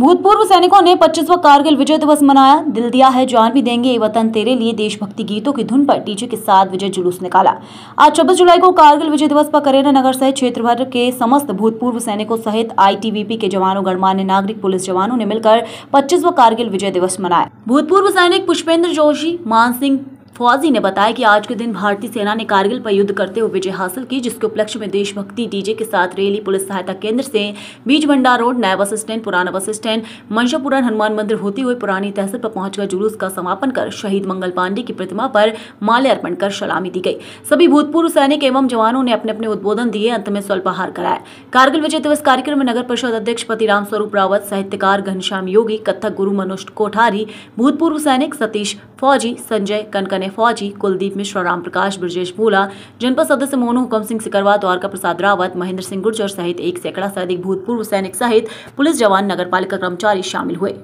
भूतपूर्व सैनिकों ने पच्चीसवा कारगिल विजय दिवस मनाया दिल दिया है जान भी देंगे ये वतन तेरे लिए देशभक्ति गीतों की धुन पर टीचे के साथ विजय जुलूस निकाला आज छब्बीस जुलाई को कारगिल विजय दिवस पर करेरा नगर सहित क्षेत्र भर के समस्त भूतपूर्व सैनिकों सहित आईटीबीपी के जवानों गणमान्य नागरिक पुलिस जवानों ने मिलकर पच्चीसवा कारगिल विजय दिवस मनाया भूतपूर्व सैनिक पुष्पेंद्र जोशी मान सिंह फौजी ने बताया कि आज के दिन भारतीय सेना ने कारगिल पर युद्ध करते हुए विजय हासिल की जिसके उपलक्ष्य में देशभक्ति डीजे के साथ रैली पुलिस सहायता केंद्र से बीज भंडार रोड नया बस स्टैंड पुराना बस स्टैंड मंशापुरा हनुमान मंदिर होते हुए पुरानी तहसील पर पहुंचकर जुलूस का समापन कर शहीद मंगल पांडे की प्रतिमा पर माल्यार्पण कर सलामी दी गई सभी भूतपूर्व सैनिक एवं जवानों ने अपने अपने उद्बोधन दिए अंत में स्वल्पहार कराया कारगिल विजय दिवस कार्यक्रम में नगर परिषद अध्यक्ष पति स्वरूप रावत साहित्यकार घनश्याम योगी कथक गुरु मनोज कोठारी भूतपूर्व सैनिक सतीश फौजी संजय कनकने में फौजी कुलदीप मिश्रा राम प्रकाश ब्रजेश भूला जनपद सदस्य मोनू हुकम सिंह सिकरवा द्वारका प्रसाद रावत महेंद्र सिंह गुर्जर सहित एक सैकड़ा से अधिक भूतपूर्व सैनिक सहित पुलिस जवान नगर कर्मचारी शामिल हुए